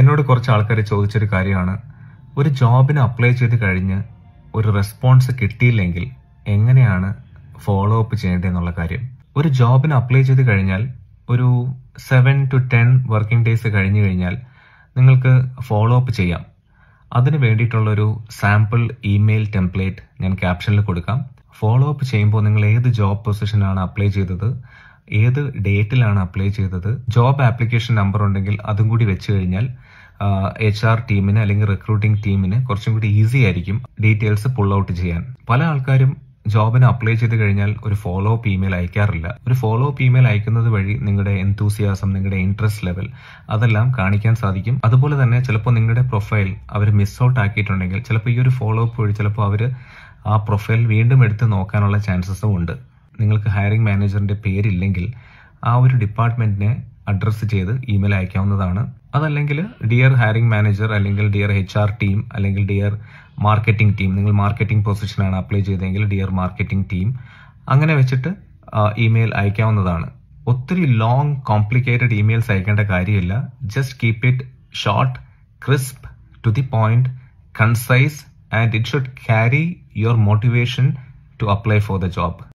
എന്നോട് കുറച്ച് ആൾക്കാർ ചോദിച്ചൊരു കാര്യമാണ് ഒരു ജോബിന് അപ്ലൈ ചെയ്ത് കഴിഞ്ഞ് ഒരു റെസ്പോൺസ് കിട്ടിയില്ലെങ്കിൽ എങ്ങനെയാണ് ഫോളോ അപ്പ് ചെയ്യേണ്ടതെന്നുള്ള കാര്യം ഒരു ജോബിന് അപ്ലൈ ചെയ്ത് കഴിഞ്ഞാൽ ഒരു seven to ten working days കഴിഞ്ഞു കഴിഞ്ഞാൽ നിങ്ങൾക്ക് ഫോളോ അപ്പ് ചെയ്യാം അതിന് വേണ്ടിയിട്ടുള്ളൊരു സാമ്പിൾ ഇമെയിൽ ടെംപ്ലേറ്റ് ഞാൻ ക്യാപ്ഷനിൽ കൊടുക്കാം ഫോളോ അപ്പ് ചെയ്യുമ്പോൾ നിങ്ങൾ ഏത് ജോബ് പൊസിഷനാണ് അപ്ലൈ ചെയ്തത് ഏത് ഡേറ്റിലാണ് അപ്ലൈ ചെയ്തത് ജോബ് ആപ്ലിക്കേഷൻ നമ്പർ ഉണ്ടെങ്കിൽ അതും കൂടി വെച്ച് കഴിഞ്ഞാൽ എച്ച് ആർ ടീമിന് അല്ലെങ്കിൽ റിക്രൂട്ടിംഗ് ടീമിന് കുറച്ചും കൂടി ഈസി ആയിരിക്കും ഡീറ്റെയിൽസ് പുൾ ഔട്ട് ചെയ്യാൻ പല ആൾക്കാരും ജോബിന് അപ്ലൈ ചെയ്ത് കഴിഞ്ഞാൽ ഒരു ഫോളോ അപ്പ് ഇമെയിൽ അയക്കാറില്ല ഒരു ഫോളോ അപ്പ് ഇമെയിൽ അയക്കുന്നത് വഴി നിങ്ങളുടെ എന്തൂസിയാസം നിങ്ങളുടെ ഇൻട്രസ്റ്റ് ലെവൽ അതെല്ലാം കാണിക്കാൻ സാധിക്കും അതുപോലെ തന്നെ ചിലപ്പോൾ നിങ്ങളുടെ പ്രൊഫൈൽ അവർ മിസ് ഔട്ട് ആക്കിയിട്ടുണ്ടെങ്കിൽ ചിലപ്പോൾ ഈ ഒരു ഫോളോ അപ്പ് വഴി ചിലപ്പോൾ അവർ ആ പ്രൊഫൈൽ വീണ്ടും എടുത്ത് നോക്കാനുള്ള ചാൻസസും ഉണ്ട് നിങ്ങൾക്ക് ഹയറിംഗ് മാനേജറിൻ്റെ പേരില്ലെങ്കിൽ ആ ഒരു ഡിപ്പാർട്ട്മെൻറ്റിനെ അഡ്രസ്സ് ചെയ്ത് ഇമെയിൽ അയക്കാവുന്നതാണ് അതല്ലെങ്കിൽ ഡിയർ ഹയറിംഗ് മാനേജർ അല്ലെങ്കിൽ ഡിയർ എച്ച് ആർ ടീം അല്ലെങ്കിൽ ഡിയർ മാർക്കറ്റിംഗ് ടീം നിങ്ങൾ മാർക്കറ്റിംഗ് പൊസിഷനാണ് അപ്ലൈ ചെയ്തതെങ്കിൽ ഡിയർ മാർക്കറ്റിംഗ് ടീം അങ്ങനെ വെച്ചിട്ട് ഇമെയിൽ അയക്കാവുന്നതാണ് ഒത്തിരി ലോങ് കോംപ്ലിക്കേറ്റഡ് ഇമെയിൽസ് അയക്കേണ്ട കാര്യമില്ല just keep it short crisp to the point concise and it should carry your motivation to apply for the job